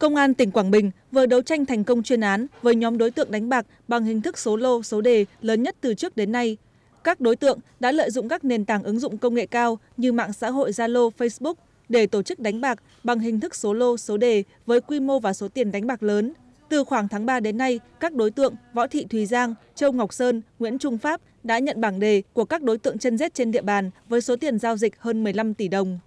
công an tỉnh quảng bình vừa đấu tranh thành công chuyên án với nhóm đối tượng đánh bạc bằng hình thức số lô số đề lớn nhất từ trước đến nay các đối tượng đã lợi dụng các nền tảng ứng dụng công nghệ cao như mạng xã hội zalo facebook để tổ chức đánh bạc bằng hình thức số lô số đề với quy mô và số tiền đánh bạc lớn từ khoảng tháng 3 đến nay các đối tượng võ thị thùy giang châu ngọc sơn nguyễn trung pháp đã nhận bảng đề của các đối tượng chân rết trên địa bàn với số tiền giao dịch hơn 15 tỷ đồng